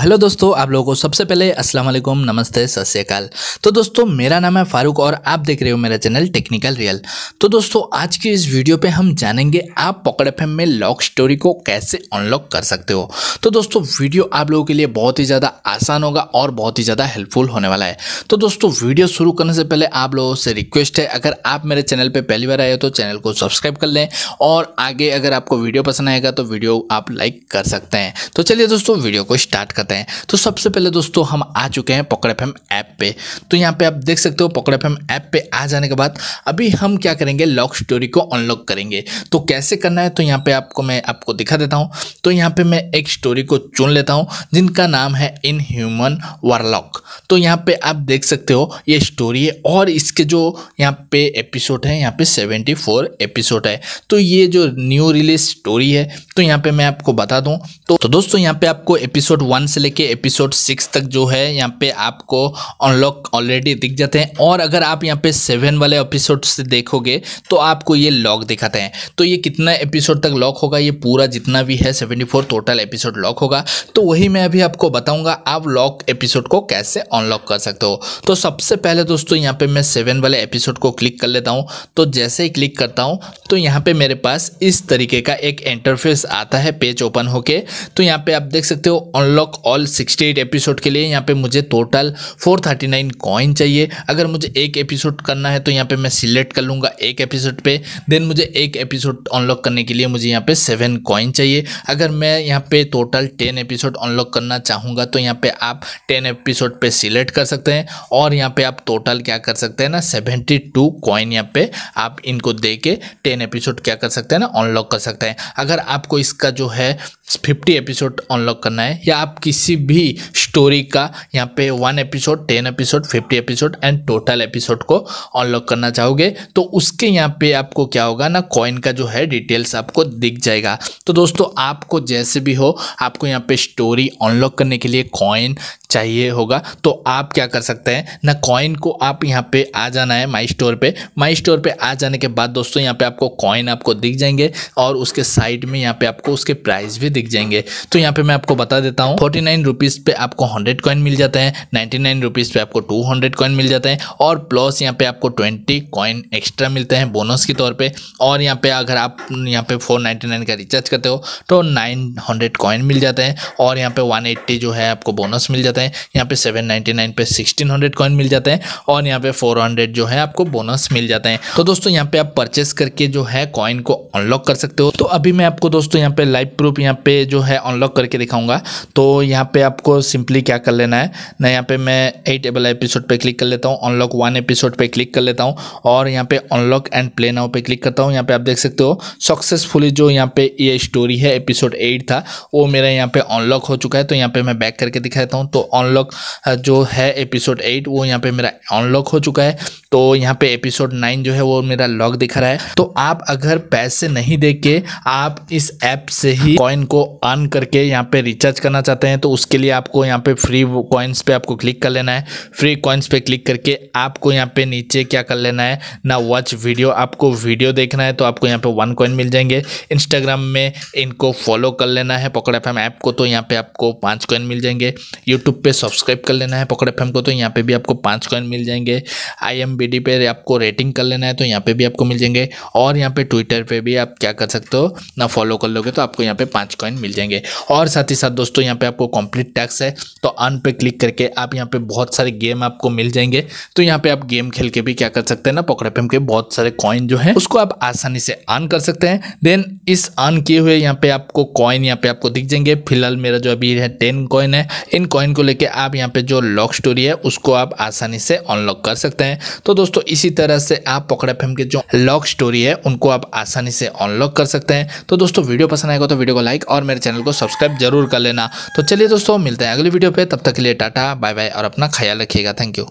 hello दोस्तों आप लोगों को सबसे पहले अस्सलाम वालेकुम नमस्ते सत श्रीकाल तो दोस्तों मेरा नाम है फारूक और आप देख रहे हो मेरा चैनल टेक्निकल रियल तो दोस्तों आज की इस वीडियो पे हम जानेंगे आप पकड़ एफ में लॉक स्टोरी को कैसे अनलॉक कर सकते हो तो दोस्तों वीडियो आप लोगों के लिए बहुत ही ज़्यादा आसान होगा और बहुत ही ज़्यादा हेल्पफुल होने वाला है तो दोस्तों वीडियो शुरू करने से पहले आप लोगों से रिक्वेस्ट है अगर आप मेरे चैनल पर पहली बार आए हो तो चैनल को सब्सक्राइब कर लें और आगे अगर आपको वीडियो पसंद आएगा तो वीडियो आप लाइक कर सकते हैं तो चलिए दोस्तों वीडियो को स्टार्ट करते करते हैं तो सबसे पहले दोस्तों हम आ चुके हैं पकड़ एफ ऐप पे तो यहाँ पे आप देख सकते हो पकड़ एफ ऐप पे आ जाने के बाद अभी हम क्या करेंगे लॉक स्टोरी को अनलॉक करेंगे तो कैसे करना है तो यहाँ पे आपको मैं आपको दिखा देता हूँ तो यहाँ पे मैं एक स्टोरी को चुन लेता हूँ जिनका नाम है इन ह्यूमन वारलॉक तो यहाँ पे आप देख सकते हो ये स्टोरी है और इसके जो यहाँ पे एपिसोड है यहाँ पे सेवेंटी एपिसोड है तो ये जो न्यू रिलीज स्टोरी है तो यहाँ पे मैं आपको बता दूँ तो, तो दोस्तों यहाँ पे आपको एपिसोड वन से से लेके एपिसोड सिक्स तक जो है यहाँ पे आपको अनलॉक ऑलरेडी दिख जाते हैं और अगर आप यहाँ पे सेवन वाले एपिसोड से देखोगे तो आपको ये लॉक दिखाते हैं तो ये कितना एपिसोड तक लॉक होगा ये पूरा जितना भी है seventy four total episode lock होगा तो वही मैं अभी आपको बताऊँगा आप लॉक एपिसोड को कैसे अनलॉक कर सकते हो तो सबसे पहले दोस्तों यहाँ पर मैं सेवन वाले एपिसोड को क्लिक कर लेता हूँ तो जैसे ही क्लिक करता हूँ तो यहाँ पर मेरे पास इस तरीके का एक इंटरफेस आता है पेज ओपन होके तो यहाँ पे आप देख सकते हो अनलॉक ऑल 68 एपिसोड के लिए यहाँ पे मुझे टोटल 439 कॉइन चाहिए अगर मुझे एक एपिसोड करना है तो यहाँ पे मैं सिलेक्ट कर लूँगा एक एपिसोड पे देन मुझे एक एपिसोड अनलॉक करने के लिए मुझे यहाँ पे सेवन कॉइन चाहिए अगर मैं यहाँ पे टोटल टेन एपिसोड अनलॉक करना चाहूँगा तो यहाँ पे आप टेन एपिसोड पे सिलेक्ट कर सकते हैं और यहाँ पर आप टोटल क्या कर सकते हैं ना सेवेंटी टू कॉइन यहाँ पे आप इनको दे के टेन एपिसोड क्या कर सकते हैं ना अनलॉक कर सकते हैं अगर आपको इसका जो है फिफ्टी एपिसोड अनलॉक करना है या आप किसी किसी भी स्टोरी का यहाँ पे one episode ten episode fifty episode and total episode को अनलॉक करना चाहोगे तो उसके यहाँ पे आपको क्या होगा ना कॉइन का जो है डिटेल्स आपको दिख जाएगा तो दोस्तों आपको जैसे भी हो आपको यहाँ पे स्टोरी अनलॉक करने के लिए कॉइन चाहिए होगा तो आप क्या कर सकते हैं ना कॉइन को आप यहाँ पे आ जाना है माई स्टोर पे माई स्टोर पे आ जाने के बाद दोस्तों यहाँ पे आपको कॉइन आपको दिख जाएंगे और उसके साइड में यहाँ पे आपको उसके प्राइस भी दिख जाएंगे तो यहाँ पे मैं आपको बता देता हूँ फोर्टी नाइन रुपीज़ पे आपको आपको हंड्रेड कॉइन मिल जाते हैं नाइन्टी नाइन रुपीज़ पे आपको टू हंड्रेड कॉइन मिल जाते हैं और प्लस यहाँ पे आपको ट्वेंटी कॉइन एक्स्ट्रा मिलते हैं बोनस के तौर पे और यहाँ पे अगर आप यहाँ पे फोर नाइन्टी नाइन का रिचार्ज करते हो तो नाइन हंड्रेड कॉइन मिल जाते हैं और यहाँ पे वन एट्टी जो है आपको बोनस मिल जाते हैं यहाँ पे सेवन नाइन्टी नाइन पे सिक्सटीन हंड्रेड कॉइन मिल जाते हैं और यहाँ पे फोर हंड्रेड जो है आपको बोनस मिल जाते हैं तो दोस्तों यहाँ पे आप परचेस करके जो है कॉइन को अनलॉक कर सकते हो तो अभी मैं आपको दोस्तों यहाँ पे लाइव प्रूफ यहाँ पे जो है अनलॉक करके दिखाऊंगा तो यहाँ पे आपको सिंपली सिंपली क्या कर लेना है ना यहाँ पे मैं एट एबल एपिसोड पे क्लिक कर लेता हूँ अनलॉक वन एपिसोड पे क्लिक कर लेता हूँ और यहाँ पे अनलॉक एंड प्ले नाउ पे क्लिक करता हूँ यहाँ पे आप देख सकते हो सक्सेसफुली जो यहाँ पे ये स्टोरी है एपिसोड एट था वो मेरा यहाँ पे अनलॉक हो चुका है तो यहाँ पे मैं बैक करके दिखा देता हूँ तो अनलॉक जो है एपिसोड एट वो यहाँ पे मेरा अनलॉक हो चुका है तो यहाँ पे एपिसोड नाइन जो है वो मेरा लॉक दिखा रहा है तो आप अगर पैसे नहीं दे के आप इस ऐप से ही कॉइन को अर्न करके यहाँ पे रिचार्ज करना चाहते हैं तो उसके लिए आपको यहाँ यहाँ पे फ्री कॉइन्स पे आपको क्लिक कर लेना है फ्री कॉइन्स पे क्लिक करके आपको यहाँ पे नीचे क्या कर लेना है ना वॉच वीडियो आपको वीडियो देखना है तो आपको यहाँ पे वन कॉइन मिल जाएंगे इंस्टाग्राम में इनको फॉलो कर लेना है पकड़ एफ ऐप को तो यहाँ पे आपको पाँच कॉइन मिल जाएंगे यूट्यूब पर सब्सक्राइब कर लेना है पकड़ एफ को तो यहाँ पर भी आपको पाँच कॉइन मिल जाएंगे आई पे आपको रेटिंग कर लेना है तो यहाँ पर भी आपको मिल जाएंगे और यहाँ पे ट्विटर पर भी आप क्या कर सकते हो ना फॉलो कर लोगे तो आपको यहाँ पे पाँच कॉइन मिल जाएंगे और साथ ही साथ दोस्तों यहाँ पे आपको कंप्लीट टैक्स है तो अन पे क्लिक करके आप यहाँ पे बहुत सारे गेम आपको मिल जाएंगे तो यहाँ पे आप गेम खेल के भी क्या कर सकते हैं ना पकड़े पेम के बहुत सारे कॉइन जो है उसको आप आसानी से अन कर सकते हैं देन इस अन किए हुए यहाँ पे आपको कॉइन यहाँ पे आपको दिख जाएंगे फिलहाल मेरा जो अभी है टेन कॉइन है इन कॉइन को लेकर आप यहाँ पे जो लॉक स्टोरी है उसको आप आसानी से अनलॉक कर सकते हैं तो दोस्तों इसी तरह से आप पकड़े फेम के जो लॉक स्टोरी है उनको आप आसानी से अनलॉक कर सकते हैं तो दोस्तों वीडियो पसंद आएगा तो वीडियो को लाइक और मेरे चैनल को सब्सक्राइब जरूर कर लेना तो चलिए दोस्तों मिलते हैं अगली वीडियो पे तब तक के लिए टाटा बाय बाय और अपना ख्याल रखिएगा थैंक यू